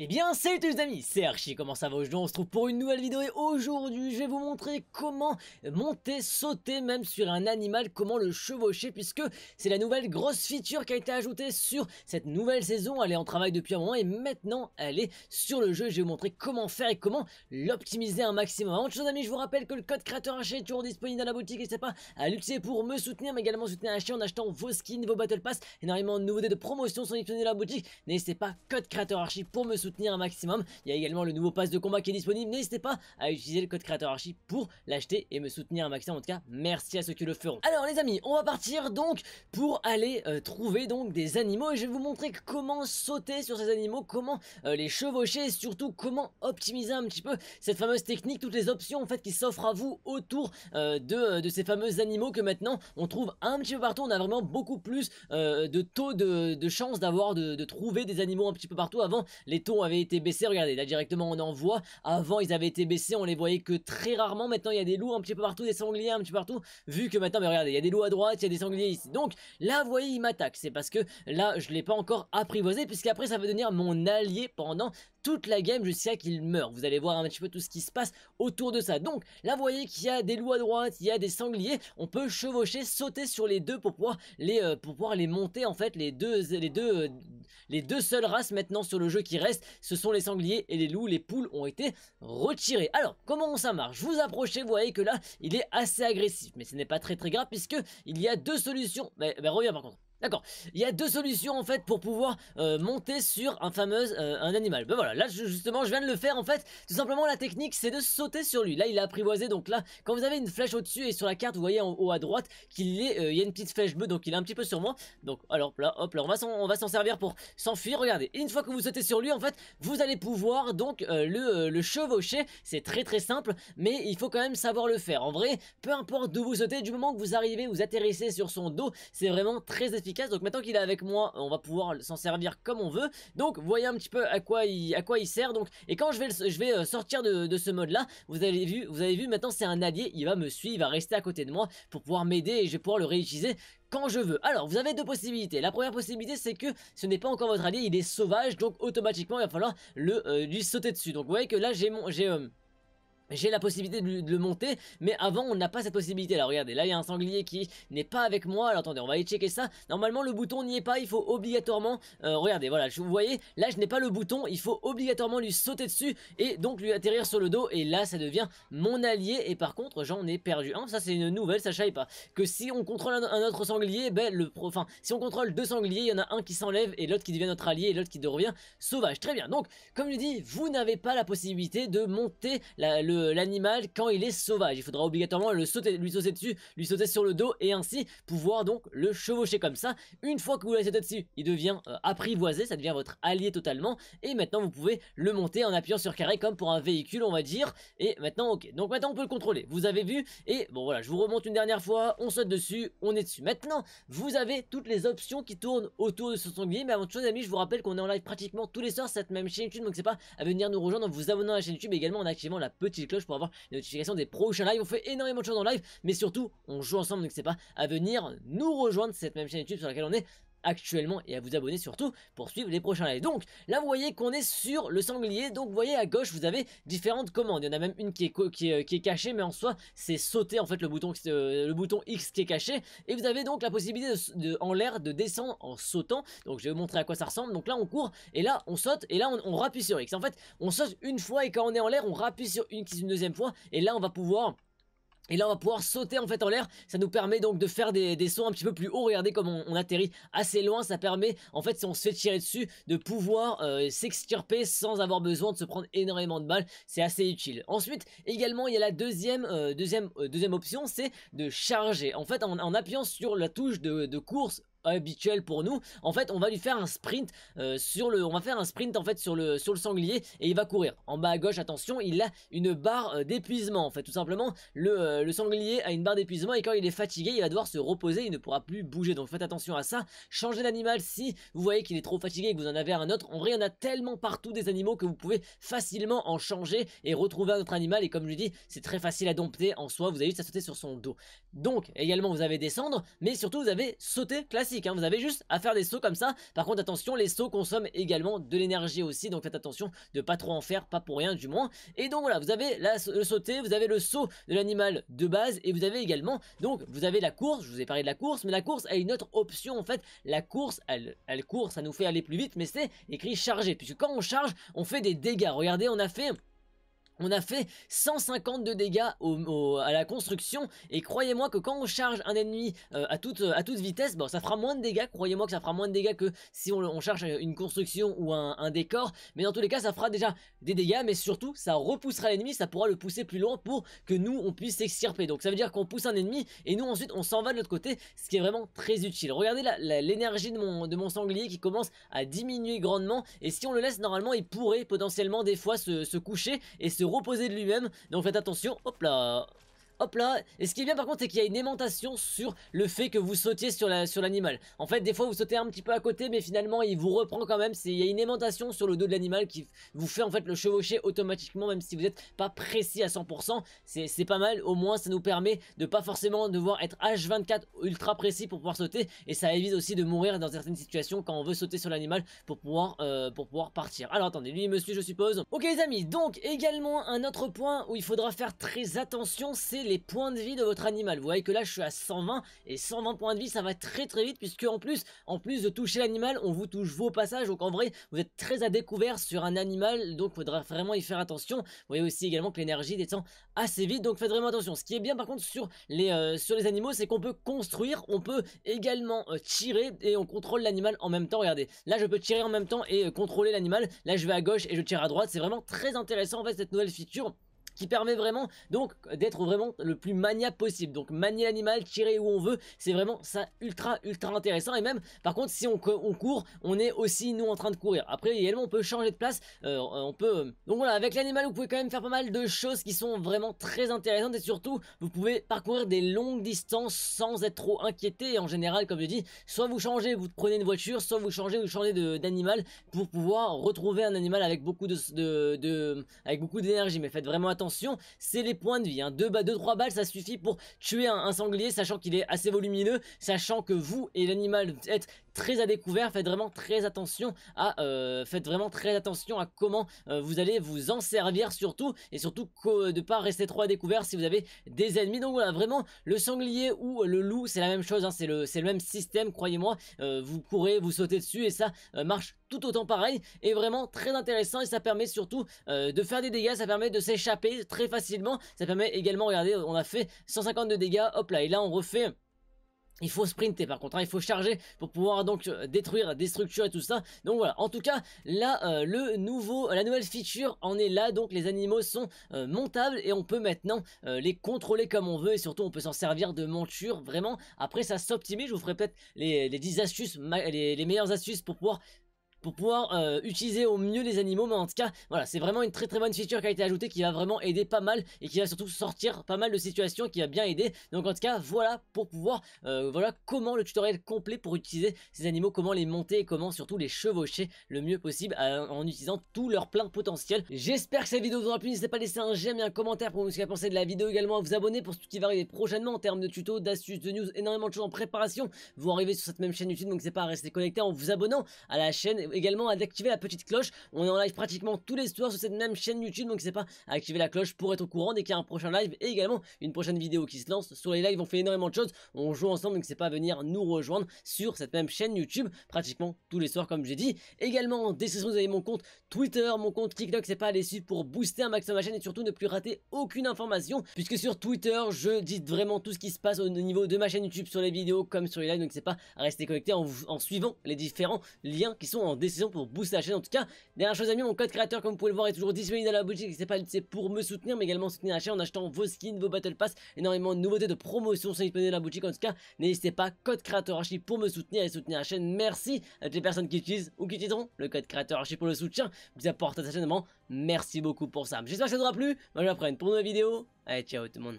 Eh bien salut tous les amis, c'est Archie, comment ça va aujourd'hui On se retrouve pour une nouvelle vidéo et aujourd'hui je vais vous montrer comment monter, sauter même sur un animal, comment le chevaucher puisque c'est la nouvelle grosse feature qui a été ajoutée sur cette nouvelle saison, elle est en travail depuis un moment et maintenant elle est sur le jeu, je vais vous montrer comment faire et comment l'optimiser un maximum. Avant de chose amis, je vous rappelle que le code créateur Archie est toujours disponible dans la boutique, n'hésitez pas à l'utiliser pour me soutenir mais également soutenir Archie en achetant vos skins, vos battle pass, énormément de nouveautés de promotion sont disponibles dans la boutique, n'hésitez pas, code créateur Archie pour me soutenir un maximum. Il y a également le nouveau pass de combat qui est disponible. N'hésitez pas à utiliser le code créateur archi pour l'acheter et me soutenir un maximum. En tout cas, merci à ceux qui le feront. Alors les amis, on va partir donc pour aller euh, trouver donc des animaux et je vais vous montrer comment sauter sur ces animaux, comment euh, les chevaucher et surtout comment optimiser un petit peu cette fameuse technique, toutes les options en fait qui s'offrent à vous autour euh, de, ces fameux animaux que maintenant on trouve un petit peu partout. On a vraiment beaucoup plus de taux de, chance d'avoir de, de, trouver des animaux un petit peu partout. Avant, les taux avaient été baissés. Regardez, là directement on en voit. Avant ils avaient été baissés, on les voyait que très rarement. Maintenant il y a des loups un petit peu partout, des sangliers un petit peu partout. Vu que maintenant, mais regardez, il y a des loups à droite, il y a des sangliers ici. Donc là, vous voyez, il m'attaque, C'est parce que là, je l'ai pas encore apprivoisé, puisqu'après ça va devenir mon allié pendant toute la game jusqu'à qu'il meurt, Vous allez voir un petit peu tout ce qui se passe autour de ça. Donc là, vous voyez qu'il y a des loups à droite, il y a des sangliers. On peut chevaucher, sauter sur les deux pour pouvoir les, euh, pour les monter en fait, les deux, les deux les deux seules races maintenant sur le jeu qui restent, ce sont les sangliers et les loups. Les poules ont été retirées. Alors, comment ça marche Vous approchez, vous voyez que là, il est assez agressif. Mais ce n'est pas très très grave puisque il y a deux solutions. Mais, reviens par contre. D'accord. Il y a deux solutions en fait pour pouvoir euh, monter sur un fameux euh, un animal. Ben voilà, là justement je viens de le faire en fait. Tout simplement la technique c'est de sauter sur lui. Là il est apprivoisé donc là quand vous avez une flèche au-dessus et sur la carte vous voyez en haut à droite qu'il est euh, il y a une petite flèche bleue donc il est un petit peu sur moi. Donc alors là hop là on va on va s'en servir pour s'enfuir. Regardez, une fois que vous sautez sur lui en fait, vous allez pouvoir donc le, le chevaucher. C'est très très simple mais il faut quand même savoir le faire. En vrai, peu importe d'où vous sautez, du moment que vous arrivez, vous atterrissez sur son dos, c'est vraiment très efficace donc maintenant qu'il est avec moi, on va pouvoir s'en servir comme on veut. Donc voyez un petit peu à quoi il, à quoi il sert. Donc et quand je vais, je vais euh, sortir de, ce mode là, vous avez vu, vous avez vu maintenant c'est un allié. Il va me suivre, il va rester à côté de moi pour pouvoir m'aider et je vais pouvoir le réutiliser quand je veux. Alors, vous avez deux possibilités. La première possibilité, c'est que ce n'est pas encore votre allié, il est sauvage, donc automatiquement, il va falloir le, euh, lui sauter dessus. Donc, vous voyez que là, j'ai mon... J'ai, euh, j'ai la possibilité de, le monter, mais avant on n'a pas cette possibilité. Alors regardez, là il y a un sanglier qui n'est pas avec moi. Alors attendez, on va aller checker ça. Normalement le bouton n'y est pas, il faut obligatoirement... Euh, regardez, voilà, vous voyez, là je n'ai pas le bouton, il faut obligatoirement lui sauter dessus et donc lui atterrir sur le dos. Et là ça devient mon allié et par contre j'en ai perdu un. Ça c'est une nouvelle, ça pas. Que si on contrôle un, autre sanglier, ben le... Enfin, si on contrôle deux sangliers, il y en a un qui s'enlève et l'autre qui devient notre allié et l'autre qui devient sauvage. Très bien, donc comme je dis, vous n'avez pas la possibilité de monter le euh, l'animal quand il est sauvage. Il faudra obligatoirement le sauter, lui sauter dessus, lui sauter sur le dos et ainsi pouvoir donc le chevaucher comme ça. Une fois que vous l'avez sauté dessus, il devient euh, apprivoisé, ça devient votre allié totalement. Et maintenant, vous pouvez le monter en appuyant sur carré comme pour un véhicule, on va dire. Et maintenant, ok. Donc maintenant, on peut le contrôler. Vous avez vu. Et bon, voilà, je vous remonte une dernière fois. On saute dessus, on est dessus. Maintenant, vous avez toutes les options qui tournent autour de ce sanglier. Mais avant de amis, je vous rappelle qu'on est en live pratiquement tous les soirs cette même chaîne YouTube. Donc c'est pas à venir nous rejoindre en vous abonnant à la chaîne YouTube, mais également en activant la petite pour avoir les notifications des prochains lives. On fait énormément de choses en live, mais surtout, on joue ensemble, donc c'est pas à venir nous rejoindre cette même chaîne YouTube sur laquelle on est actuellement et à vous abonner surtout pour suivre les prochains lives. Donc là vous voyez qu'on est sur le sanglier, donc vous voyez à gauche vous avez différentes commandes, il y en a même une qui est, qui euh, cachée mais en soi c'est sauter en fait le bouton, euh, le bouton X qui est caché et vous avez donc la possibilité en l'air de descendre en sautant, donc je vais vous montrer à quoi ça ressemble, donc là on court et là on saute et là on, on rappuie sur X, en fait on saute une fois et quand on est en l'air on rappuie sur x une deuxième fois et là on va pouvoir et là, on va pouvoir sauter en fait en l'air. Ça nous permet donc de faire des, sauts un petit peu plus haut. Regardez comme on, atterrit assez loin. Ça permet, en fait, si on se fait tirer dessus, de pouvoir euh, s'extirper sans avoir besoin de se prendre énormément de balles. C'est assez utile. Ensuite, également, il y a la deuxième, euh, deuxième, euh, deuxième option, c'est de charger. En fait, en, appuyant sur la touche de course habituel pour nous. En fait, on va lui faire un sprint euh, sur le, on va faire un sprint en fait sur le sur le sanglier et il va courir. En bas à gauche, attention, il a une barre euh, d'épuisement. En fait, tout simplement, euh, le, sanglier a une barre d'épuisement et quand il est fatigué, il va devoir se reposer, il ne pourra plus bouger. Donc faites attention à ça. Changez d'animal si vous voyez qu'il est trop fatigué et que vous en avez un autre. En vrai, il y en a tellement partout des animaux que vous pouvez facilement en changer et retrouver un autre animal. Et comme je dis, c'est très facile à dompter en soi. Vous avez juste à sauter sur son dos. Donc également, vous avez descendre, mais surtout vous avez sauter classique. Hein. vous avez juste à faire des sauts comme ça. Par contre, attention, les sauts consomment également de l'énergie aussi, donc faites attention de pas trop en faire, pas pour rien du moins. Et donc voilà, vous avez le sauter, vous avez le saut de l'animal de base, et vous avez également, donc vous avez la course, je vous ai parlé de la course, mais la course a une autre option en fait. La course, elle, elle court, ça nous fait aller plus vite, mais c'est écrit charger, puisque quand on charge, on fait des dégâts. Regardez, on a fait... On a fait 150 de dégâts au, à la construction et croyez-moi que quand on charge un ennemi euh, à, toute, à toute vitesse, bon ça fera moins de dégâts, croyez-moi que ça fera moins de dégâts que si on, charge une construction ou un, décor, mais dans tous les cas ça fera déjà des dégâts mais surtout ça repoussera l'ennemi, ça pourra le pousser plus loin pour que nous on puisse s'extirper. Donc ça veut dire qu'on pousse un ennemi et nous ensuite on s'en va de l'autre côté, ce qui est vraiment très utile. Regardez l'énergie de mon, de mon sanglier qui commence à diminuer grandement et si on le laisse normalement il pourrait potentiellement des fois se, se coucher et se reposer de lui-même. Donc faites attention. Hop là hop là. Et ce qui est bien par contre, c'est qu'il y a une aimantation sur le fait que vous sautiez sur l'animal. La, sur en fait, des fois, vous sautez un petit peu à côté, mais finalement, il vous reprend quand même. Il y a une aimantation sur le dos de l'animal qui vous fait en fait le chevaucher automatiquement, même si vous n'êtes pas précis à 100%. C'est pas mal, au moins, ça nous permet de pas forcément devoir être H24 ultra précis pour pouvoir sauter. Et ça évite aussi de mourir dans certaines situations quand on veut sauter sur l'animal pour pouvoir euh, pour pouvoir partir. Alors attendez, lui me suit je suppose. Ok les amis, donc également un autre point où il faudra faire très attention, c'est les points de vie de votre animal. Vous voyez que là, je suis à 120 et 120 points de vie, ça va très très vite puisque en plus, en plus de toucher l'animal, on vous touche vos passages. Donc en vrai, vous êtes très à découvert sur un animal, donc faudra vraiment y faire attention. Vous voyez aussi également que l'énergie descend assez vite, donc faites vraiment attention. Ce qui est bien par contre sur les euh, sur les animaux, c'est qu'on peut construire, on peut également euh, tirer et on contrôle l'animal en même temps. Regardez, là je peux tirer en même temps et euh, contrôler l'animal. Là je vais à gauche et je tire à droite. C'est vraiment très intéressant en fait cette nouvelle feature qui permet vraiment donc d'être vraiment le plus maniable possible. Donc manier l'animal, tirer où on veut, c'est vraiment ça ultra ultra intéressant. Et même par contre si on, court, on est aussi nous en train de courir. Après également on peut changer de place, euh, on peut... Euh, donc voilà, avec l'animal vous pouvez quand même faire pas mal de choses qui sont vraiment très intéressantes et surtout vous pouvez parcourir des longues distances sans être trop inquiété. Et en général comme je dis, soit vous changez, vous prenez une voiture, soit vous changez, vous changez d'animal pour pouvoir retrouver un animal avec beaucoup de avec beaucoup d'énergie. Mais faites vraiment attention c'est les points de vie. 2-3 hein. deux, balles, ça suffit pour tuer un, sanglier, sachant qu'il est assez volumineux, sachant que vous et l'animal êtes très à découvert, faites vraiment très attention à euh, faites vraiment très attention à comment euh, vous allez vous en servir surtout et surtout de pas rester trop à découvert si vous avez des ennemis. Donc voilà, vraiment le sanglier ou le loup, c'est la même chose, hein. c'est le c'est le même système, croyez-moi. Euh, vous courez, vous sautez dessus et ça marche tout autant pareil est vraiment très intéressant et ça permet surtout euh, de faire des dégâts, ça permet de s'échapper très facilement, ça permet également, regardez, on a fait 150 de dégâts, hop là, et là on refait... Il faut sprinter par contre, hein, il faut charger pour pouvoir donc euh, détruire des structures et tout ça. Donc voilà, en tout cas, là, euh, le nouveau, la nouvelle feature en est là. Donc les animaux sont montables et on peut maintenant les contrôler comme on veut. Et surtout, on peut s'en servir de monture, vraiment. Après, ça s'optimise. Je vous ferai peut-être les, les 10 astuces, les meilleures astuces pour pouvoir pour pouvoir euh, utiliser au mieux les animaux mais en tout cas voilà c'est vraiment une très très bonne feature qui a été ajoutée qui va vraiment aider pas mal et qui va surtout sortir pas mal de situations qui va bien aider donc en tout cas voilà pour pouvoir euh, voilà comment le tutoriel complet pour utiliser ces animaux comment les monter et comment surtout les chevaucher le mieux possible euh, en utilisant tout leur plein potentiel j'espère que cette vidéo vous aura plu n'hésitez pas à laisser un j'aime et un commentaire pour nous ce que vous pensez de la vidéo également à vous abonner pour ce qui va arriver prochainement en termes de tutos d'astuces de news énormément de choses en préparation vous arrivez sur cette même chaîne YouTube donc n'hésitez pas à rester connecté en vous abonnant à la chaîne également à d'activer la petite cloche. On est en live pratiquement tous les soirs sur cette même chaîne YouTube, donc c'est pas à activer la cloche pour être au courant dès qu'il y a un prochain live et également une prochaine vidéo qui se lance. Sur les lives, on fait énormément de choses, on joue ensemble, donc c'est pas à venir nous rejoindre sur cette même chaîne YouTube pratiquement tous les soirs, comme j'ai dit. Également, en description, vous avez mon compte Twitter, mon compte TikTok, c'est pas à suivre pour booster un maximum ma chaîne et surtout ne plus rater aucune information, puisque sur Twitter, je dis vraiment tout ce qui se passe au niveau de ma chaîne YouTube sur les vidéos comme sur les lives, donc c'est pas à rester connecté en, en suivant les différents liens qui sont en décision pour booster la chaîne. En tout cas, dernière chose amis, mon code créateur comme vous pouvez le voir est toujours disponible dans la boutique. C'est pas c'est pour me soutenir mais également soutenir la chaîne en achetant vos skins, vos battle pass, énormément de nouveautés de promotion sont disponibles dans la boutique. En tout cas, n'hésitez pas, code créateur archi pour me soutenir et soutenir la chaîne. Merci à toutes les personnes qui utilisent ou qui utiliseront le code créateur archi pour le soutien vous apportez à cette chaîne. Merci beaucoup pour ça. J'espère que ça vous aura plu. Moi je la pour une nouvelle vidéo. Allez, ciao tout le monde.